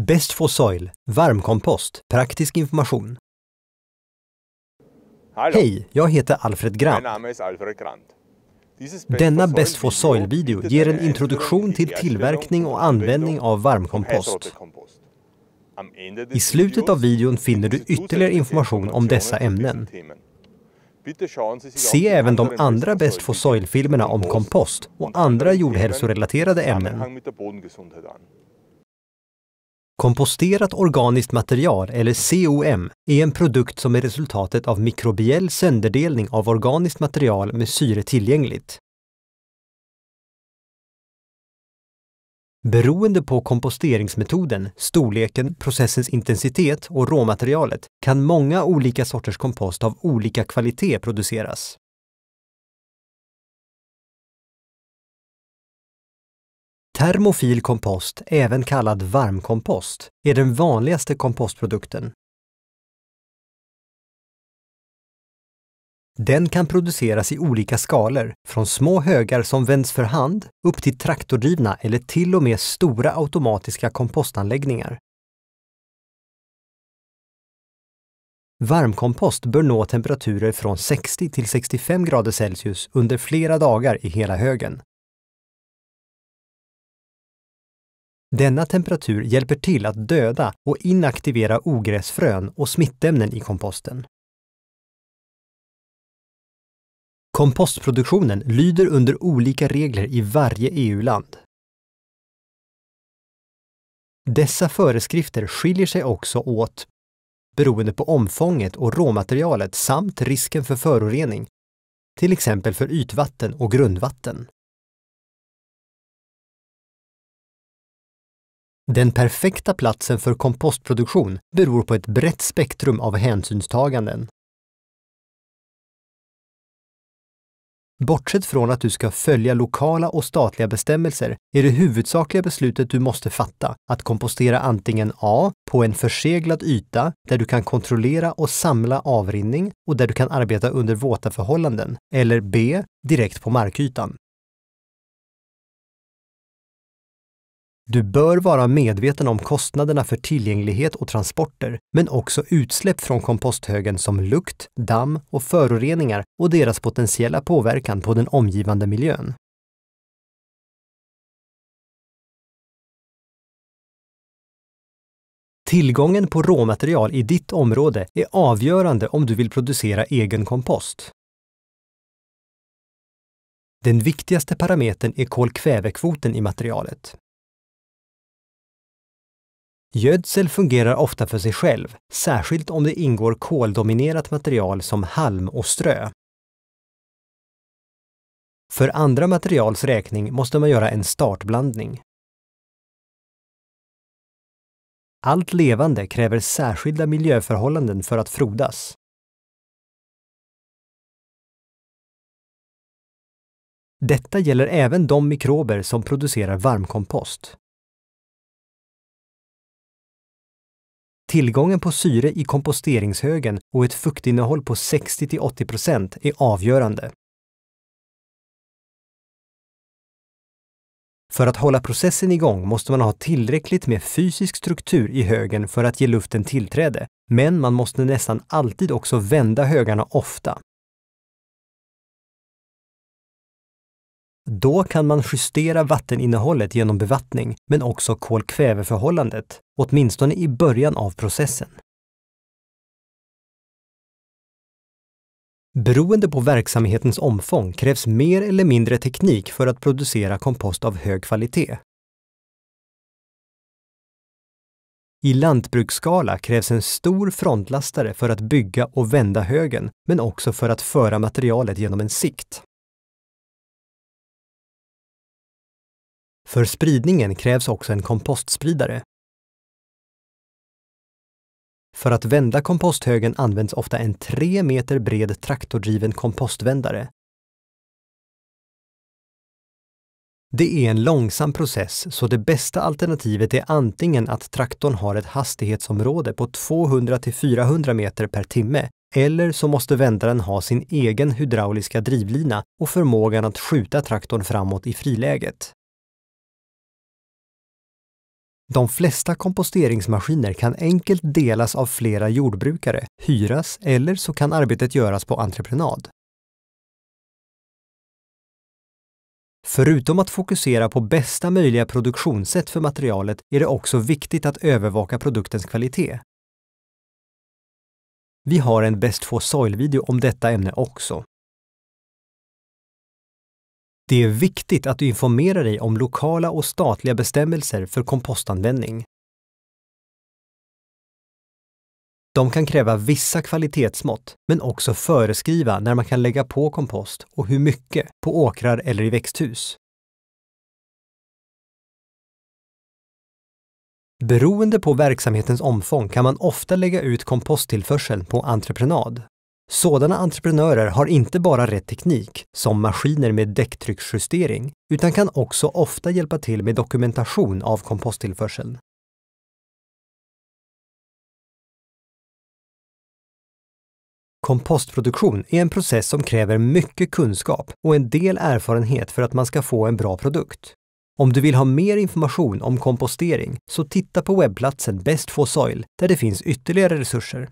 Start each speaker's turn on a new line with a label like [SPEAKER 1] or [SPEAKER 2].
[SPEAKER 1] Best for Soil, varmkompost, praktisk information. Hallå. Hej, jag heter Alfred Grant. Denna Best for Soil-video ger en introduktion till tillverkning och användning av varmkompost. I slutet av videon finner du ytterligare information om dessa ämnen. Se även de andra Best for Soil-filmerna om kompost och andra jordhälsorelaterade ämnen. Komposterat organiskt material, eller COM, är en produkt som är resultatet av mikrobiell sönderdelning av organiskt material med syre tillgängligt. Beroende på komposteringsmetoden, storleken, processens intensitet och råmaterialet kan många olika
[SPEAKER 2] sorters kompost av olika kvalitet produceras. Termofil kompost, även kallad varmkompost, är den vanligaste kompostprodukten.
[SPEAKER 1] Den kan produceras i olika skalor, från små högar som vänds för hand upp till traktordrivna eller till och med stora automatiska kompostanläggningar. Varmkompost bör nå temperaturer från 60 till 65 grader Celsius under flera dagar i hela högen. Denna temperatur hjälper till att döda och inaktivera ogräsfrön och smittämnen i komposten.
[SPEAKER 2] Kompostproduktionen lyder under olika regler i varje EU-land.
[SPEAKER 1] Dessa föreskrifter skiljer sig också åt beroende på omfånget och
[SPEAKER 2] råmaterialet samt risken för förorening, till exempel för ytvatten och grundvatten. Den perfekta platsen för kompostproduktion beror på ett brett spektrum av hänsynstaganden.
[SPEAKER 1] Bortsett från att du ska följa lokala och statliga bestämmelser är det huvudsakliga beslutet du måste fatta att kompostera antingen A. På en förseglad yta där du kan kontrollera och samla avrinning och där du kan arbeta under våta förhållanden eller B. Direkt på markytan. Du bör vara medveten om kostnaderna för tillgänglighet och transporter, men också utsläpp från komposthögen
[SPEAKER 2] som lukt, damm och föroreningar och deras potentiella påverkan på den omgivande miljön. Tillgången på råmaterial i ditt område är avgörande om du vill producera egen kompost. Den viktigaste parametern är kolkvävekvoten i materialet.
[SPEAKER 1] Gödsel fungerar ofta för sig själv, särskilt om det ingår koldominerat material som halm och strö. För andra materials räkning måste man göra en startblandning.
[SPEAKER 2] Allt levande kräver särskilda miljöförhållanden för att frodas. Detta gäller även de mikrober som producerar varmkompost.
[SPEAKER 1] Tillgången på syre i komposteringshögen och ett fuktinnehåll på 60-80 är avgörande. För att hålla processen igång måste man ha tillräckligt med fysisk struktur i högen för att ge luften tillträde, men man måste nästan alltid också vända högarna ofta. Då kan man justera vatteninnehållet genom bevattning, men också kolkväveförhållandet, åtminstone i början av processen. Beroende på verksamhetens omfång krävs mer eller mindre teknik för att producera kompost av hög kvalitet. I lantbruksskala krävs en stor frontlastare för att bygga och vända högen, men också för att föra materialet genom en sikt.
[SPEAKER 2] För spridningen krävs också en kompostspridare. För att vända komposthögen används ofta en 3 meter bred traktordriven kompostvändare.
[SPEAKER 1] Det är en långsam process, så det bästa alternativet är antingen att traktorn har ett hastighetsområde på 200-400 meter per timme, eller så måste vändaren ha sin egen hydrauliska drivlina och förmågan att skjuta traktorn framåt i friläget. De flesta komposteringsmaskiner kan enkelt delas av flera jordbrukare, hyras eller så kan arbetet göras på entreprenad. Förutom att fokusera på bästa möjliga produktionssätt för materialet är det också
[SPEAKER 2] viktigt att övervaka produktens kvalitet. Vi har en Best for soil-video om detta ämne också.
[SPEAKER 1] Det är viktigt att du informerar dig om lokala och statliga bestämmelser för kompostanvändning. De kan kräva vissa kvalitetsmått,
[SPEAKER 2] men också föreskriva när man kan lägga på kompost och hur mycket på åkrar eller i växthus.
[SPEAKER 1] Beroende på verksamhetens omfång kan man ofta lägga ut komposttillförseln på entreprenad. Sådana entreprenörer har inte bara rätt teknik, som maskiner med
[SPEAKER 2] däcktrycksjustering, utan kan också ofta hjälpa till med dokumentation av komposttillförseln. Kompostproduktion är en process som kräver mycket kunskap och en del erfarenhet
[SPEAKER 1] för att man ska få en bra produkt. Om du vill ha mer information om kompostering så
[SPEAKER 2] titta på webbplatsen Best for Soil där det finns ytterligare resurser.